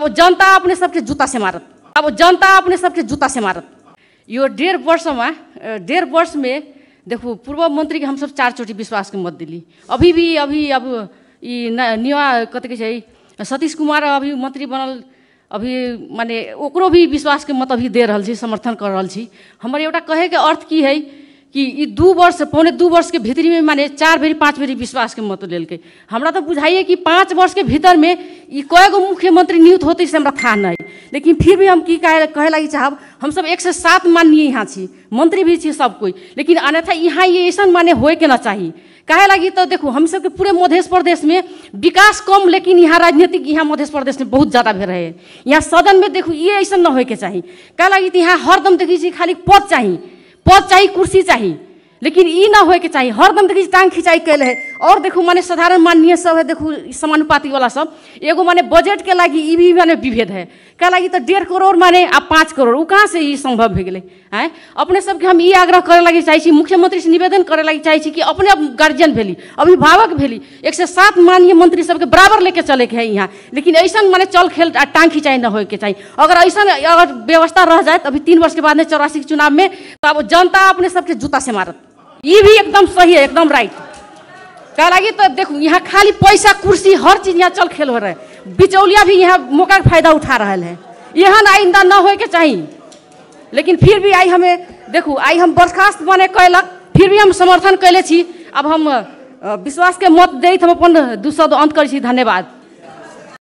अब जनता अपने सबके जुत्ता से मारत अब जनता अपने सबके जुत्ता से मारत यो डेढ वर्षमा डेढ वर्ष में देखो पूर्व मंत्री के हम सब चार चोटी विश्वास के मत दिली अभी भी अभी अब नया कत सतीश कुमार अभी मंत्री बनल अभी माने ओकरो भी विश्वास के मत अभी दे रहल छी समर्थन कर रहल छी हमर एउटा कहे के अर्थ की है कि ई दू वर्ष पौने दू वर्ष के भीतरी में माने चार बेरी पाँच बेरी विश्वास के मत लेल के हमरा तो बुझाइए कि पाँच वर्ष के भीतर में ई कए गो मुख्यमंत्री नियुक्त होते से हमरा था नहीं लेकिन फिर भी हम की कहे लगी चाहब हम सब एक से सात माननीय यहाँ छी मंत्री भी छी सब कोई लेकिन अन्यथा यहाँ ये ऐसा माने हो के ना चाहिए कहे लगी तो देखो हम सब के पूरे मध्य प्रदेश में विकास कम लेकिन यहाँ राजनीतिक यहाँ मध्य प्रदेश में बहुत ज़्यादा भी रहे यहाँ सदन में देखो ये ऐसा न हो के चाहिए कहे लगी तो यहाँ हरदम देखिए खाली पद चाहिए पद चाहिए कुर्सी चाहिए लेकिन इ ना हो के चाहिए हरदम देखिए टांग खिंचाई कैल है और देखू माने साधारण माननीय सब है देखू समानुपाती वाला सब एगो माने बजट के लागी ई भी माने विभेद है क्या लगी तो डेढ़ करोड़ माने आ पाँच करोड़ वो कहाँ से ये संभव हो गए आए अपने सबके हम आग्रह करे लगे चाहिए मुख्यमंत्री से निवेदन करे लगे चाहे कि अपने गार्जियन भेली अभिभावक भेली एक से सात माननीय मंत्री सबके बराबर लेके चले के है यहाँ लेकिन ऐसा माने चल खेल टांग खिंचाई न हो के चाहिए अगर ऐसा अगर व्यवस्था रह जाए तो अभी तीन वर्ष के बाद चौरासी के चुनाव में तो अब जनता अपने सबके जूता से मारत ये भी एकदम सही है एकदम राइट का लागि त देखु यहाँ खाली पैसा कुर्सी हर चीज यहाँ चल खेल हो रहे है बिचौलिया भी यहाँ मौका का फायदा उठा रहे है यहाँ आइंदा न होए के चाहिए लेकिन फिर भी आई हमें देखू आई हम बर्खास्त बने कैलक फिर भी हम समर्थन कैले छी अब हम विश्वास के मत दैत हम अपन दू शब्द अंत करै छी धन्यवाद